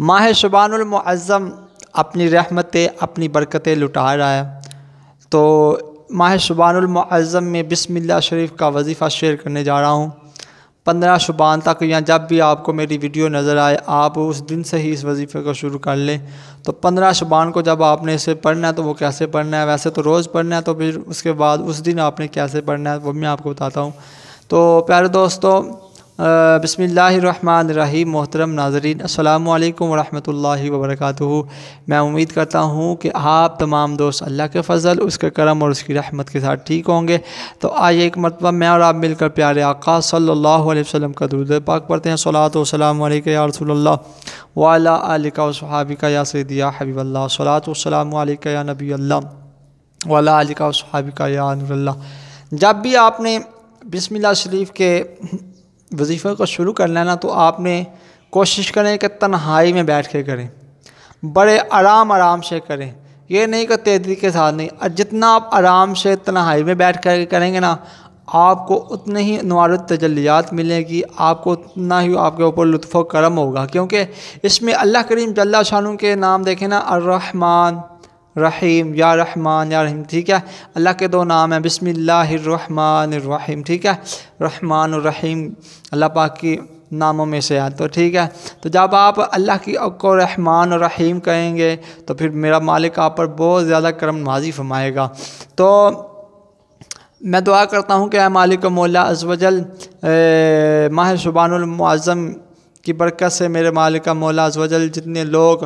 माह शुबानमज़म अपनी रहमतें अपनी बरकतें लुटा रहा है तो माह शुबानमज़म में बिसमिल्ला शरीफ का वजीफ़ा शेयर करने जा रहा हूँ पंद्रह शुबान तक या जब भी आपको मेरी वीडियो नज़र आए आप उस दिन से ही इस वजीफ़े को शुरू कर लें तो पंद्रह शुबान को जब आपने इसे पढ़ना है तो वो कैसे पढ़ना है वैसे तो रोज़ पढ़ना है तो फिर उसके बाद उस दिन आपने कैसे पढ़ना है वो मैं आपको बताता हूँ तो प्यारे दोस्तों बसमीम मोहतरम नाजरीन अल्लाम वरहमल वबरक मैं उम्मीद करता हूँ कि आप तमाम दोस्त अल्लाह के फ़ल उसके करम और उसकी रहमत के साथ ठीक होंगे तो आइए एक मरतबा मैं और आप मिलकर प्यारे आका सल्ला वसम का दुरुद पाक पढ़ते हैं सलात वसलाम या रसोल्ला वाला आलिका या सदिया हबीबल सलात वसलाम या नबी अल्लाह वाला आलिका या नूरल्ला जब भी आपने बिसमिल्ला शरीफ के वजीफ़े को शुरू कर लेना तो आपने कोशिश करें कि तन्हाई में बैठ कर करें बड़े आराम आराम से करें यह नहीं कि तेज़ी के साथ नहीं जितना आप आराम से तन्हाई में बैठ कर करेंगे ना आपको उतने ही नवार तजलियात मिलेगी आपको उतना ही आपके ऊपर लुत्फ़ करम होगा क्योंकि इसमें अल्लाह करीम जल्ला शानू के नाम देखें ना अर्रहमान रहीम या रहमान या रहीम ठीक है अल्लाह के दो नाम हैं बिसमीम ठीक है रहमान और रहीम अल्लाह पाक की नामों में से आते तो ठीक है तो जब आप अल्लाह की को रहमान और रहीम कहेंगे तो फिर मेरा मालिक आप पर बहुत ज़्यादा करम नाजी फरमाएगा तो मैं दुआ करता हूँ कि मालिक मौला अजवजल माह सुबानमज़म की बरकत से मेरे मालिक मौला वजल जितने लोग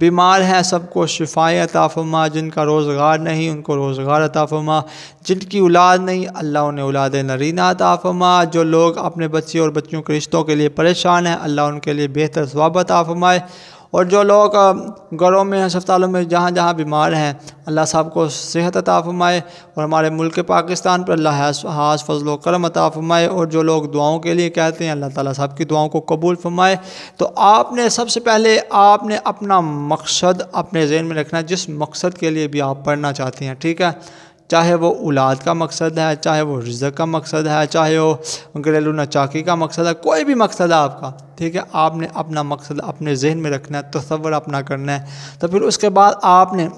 बीमार हैं सबको शिफाए अताफ़ुमा जिनका रोज़गार नहीं उनको रोज़गार अताफ़ुमा जिनकी औलाद नहीं अल्लाह उन्हें औलाद नरीना अताफ़ुमा जो लोग अपने बच्चे और बच्चियों के रिश्तों के लिए परेशान हैं अल्लाह उनके लिए बेहतर स्वाब अताफ़ुमाए और जो लोग घरों में हस्पतालों में जहाँ जहाँ बीमार हैं अल्लाह साहब को सेहत अता और हमारे मुल्क पाकिस्तान पर अल्लाह हाज फजल करम अताफ़माए और जो लोग दुआओं के लिए कहते हैं अल्लाह ताला साहब की दुआओं को कबूल फरमाए तो आपने सबसे पहले आपने अपना मकसद अपने जहन में रखना जिस मकसद के लिए भी आप पढ़ना चाहते हैं ठीक है चाहे वो औलाद का मकसद है चाहे वो रिजक का मकसद है चाहे वो घरेलू नचाकी का मकसद है कोई भी मकसद है आपका ठीक है आपने अपना मकसद अपने जहन में रखना है तस्वर अपना करना है तो फिर उसके बाद आपने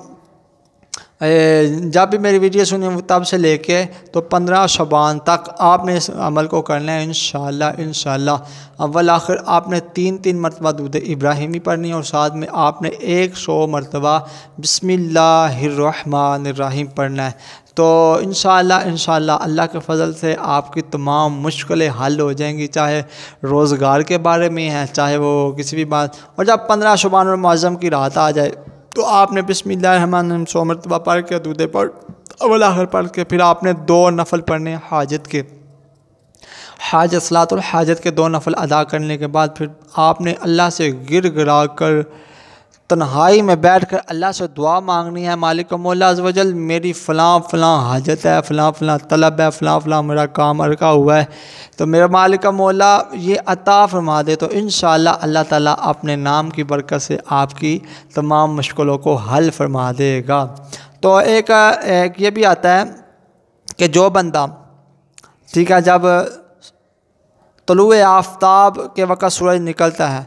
जब भी मेरी वीडियो सुनी तब से लेके तो पंद्रह शबान तक आपने इस अमल को करना है इन शाह अव्वल आखिर आपने तीन तीन मरतबा दूध इब्राहिमी पढ़नी है और साथ में आपने एक सौ मरतबा बसमिल्लाम पढ़ना है तो इन शाह अल्लाह के फजल से आपकी तमाम मुश्किलें हल हो जाएंगी चाहे रोज़गार के बारे में है चाहे वो किसी भी बात और जब पंद्रह शुबान और मज़म की रात आ जाए तो आपने बिसमिल्लाम सौ मरतबा पढ़ के दूधे पर अवल आखिर पढ़ के फिर आपने दो नफल पढ़ने हाजत के हाजत असलात और हाजत के दो नफल अदा करने के बाद फिर आपने अल्लाह से गिर गिरा कर तन्हाई में बैठ कर अल्लाह से दुआ मांगनी है मालिक मोला अजल मेरी फ़लाँ फ़लाँ हाजत है फ़लाँ फ़लाँ तलब है फ़लाँ फ़लाँ मेरा काम अरका हुआ है तो मेरा मालिक मोला ये अता फरमा दे तो इन अल्लाह ताला अपने नाम की बरकत से आपकी तमाम मुश्किलों को हल फरमा देगा तो एक, एक ये भी आता है कि जो बंदा ठीक है जब तलु आफ्ताब के वक़्त सूरज निकलता है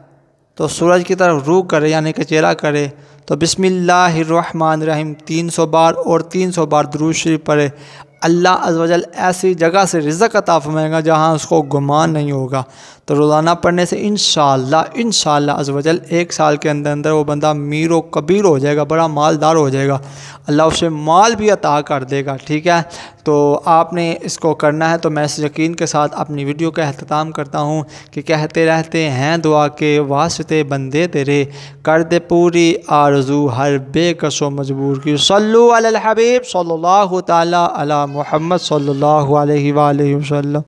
तो सूरज की तरफ रू करे यानी कि चेहरा करे तो बिसमीम तीन सौ बार और तीन सौ बार दरूज शरीफ पढ़े अल्लाह अजवजल ऐसी जगह से रिजक अता फरमाएगा जहाँ उसको गुमान नहीं होगा तो रोज़ाना पढ़ने से इन शाला अजवजल एक साल के अंदर अंदर वो बंदा मीर व कबीर हो जाएगा बड़ा मालदार हो जाएगा अल्लाह उसे माल भी अता कर देगा ठीक है तो आपने इसको करना है तो मैं इस यकीन के साथ अपनी वीडियो का अहतमाम करता हूँ कि कहते रहते हैं दुआ के वास्ते बंदे तेरे कर दे पूरी आरजू हर बेकसो मजबूर की सल्लु अल हबीब सल्लल्लाहु ताला अला मोहम्मद सल्लल्लाहु अलैहि वसल्लम